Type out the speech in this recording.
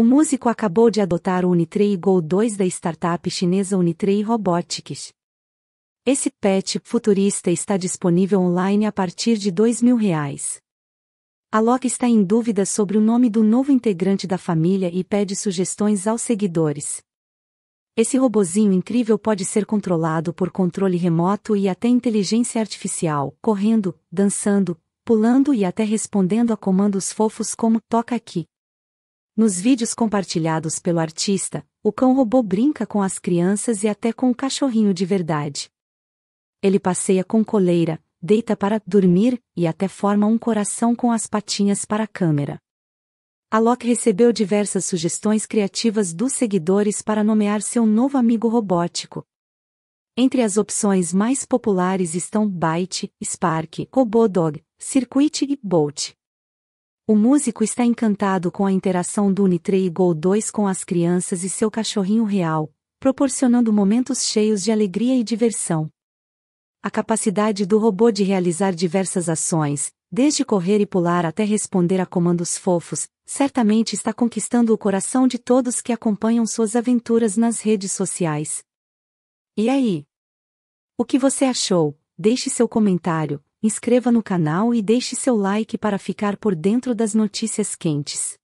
O músico acabou de adotar o Unitrei Go 2 da startup chinesa Unitrei Robotics. Esse pet futurista está disponível online a partir de R$ 2.000. A Loki está em dúvida sobre o nome do novo integrante da família e pede sugestões aos seguidores. Esse robozinho incrível pode ser controlado por controle remoto e até inteligência artificial, correndo, dançando, pulando e até respondendo a comandos fofos como toca aqui. Nos vídeos compartilhados pelo artista, o cão robô brinca com as crianças e até com o cachorrinho de verdade. Ele passeia com coleira, deita para dormir e até forma um coração com as patinhas para a câmera. A Loki recebeu diversas sugestões criativas dos seguidores para nomear seu novo amigo robótico. Entre as opções mais populares estão Byte, Spark, Robodog, Circuit e Bolt. O músico está encantado com a interação do Unitre e Gol 2 com as crianças e seu cachorrinho real, proporcionando momentos cheios de alegria e diversão. A capacidade do robô de realizar diversas ações, desde correr e pular até responder a comandos fofos, certamente está conquistando o coração de todos que acompanham suas aventuras nas redes sociais. E aí? O que você achou? deixe seu comentário, inscreva no canal e deixe seu like para ficar por dentro das notícias quentes.